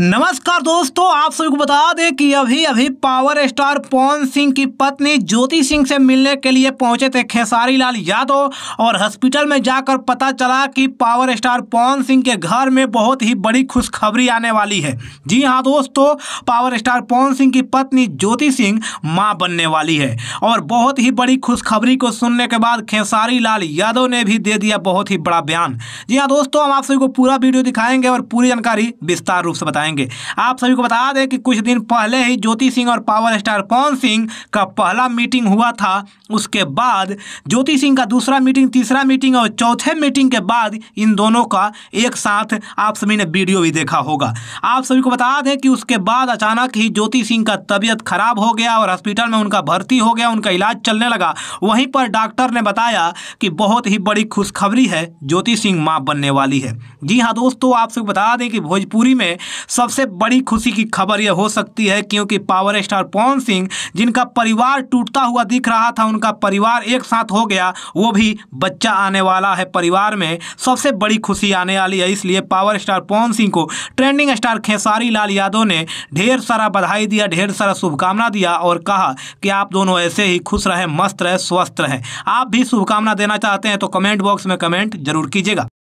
नमस्कार दोस्तों आप सभी को बता दें कि अभी अभी पावर स्टार पवन सिंह की पत्नी ज्योति सिंह से मिलने के लिए पहुंचे थे खेसारी लाल यादव और हॉस्पिटल में जाकर पता चला कि पावर स्टार पवन सिंह के घर में बहुत ही बड़ी खुशखबरी आने वाली है जी हां दोस्तों पावर स्टार पवन सिंह की पत्नी ज्योति सिंह माँ बनने वाली है और बहुत ही बड़ी खुशखबरी को सुनने के बाद खेसारी लाल यादव ने भी दे दिया बहुत ही बड़ा बयान जी हाँ दोस्तों हम आप सभी को पूरा वीडियो दिखाएंगे और पूरी जानकारी विस्तार रूप से बताएंगे पाएंगे आप सभी को बता दें कि कुछ दिन पहले ही ज्योति सिंह और पावर स्टार पवन सिंह का पहला मीटिंग हुआ था उसके बाद ज्योति सिंह का दूसरा मीटिंग तीसरा मीटिंग और चौथे मीटिंग के बाद इन दोनों का एक साथ आप सभी ने वीडियो भी देखा होगा आप सभी को बता दें कि उसके बाद अचानक ही ज्योति सिंह का तबीयत खराब हो गया और हॉस्पिटल में उनका भर्ती हो गया उनका इलाज चलने लगा वहीं पर डॉक्टर ने बताया कि बहुत ही बड़ी खुशखबरी है ज्योति सिंह माँ बनने वाली है जी हाँ दोस्तों आप सभी बता दें कि भोजपुरी में सबसे बड़ी खुशी की खबर यह हो सकती है क्योंकि पावर स्टार पवन सिंह जिनका परिवार टूटता हुआ दिख रहा था उनका परिवार एक साथ हो गया वो भी बच्चा आने वाला है परिवार में सबसे बड़ी खुशी आने वाली है इसलिए पावर स्टार पवन सिंह को ट्रेंडिंग स्टार खेसारी लाल यादव ने ढेर सारा बधाई दिया ढेर सारा शुभकामना दिया और कहा कि आप दोनों ऐसे ही खुश रहें मस्त रहें स्वस्थ रहें आप भी शुभकामना देना चाहते हैं तो कमेंट बॉक्स में कमेंट जरूर कीजिएगा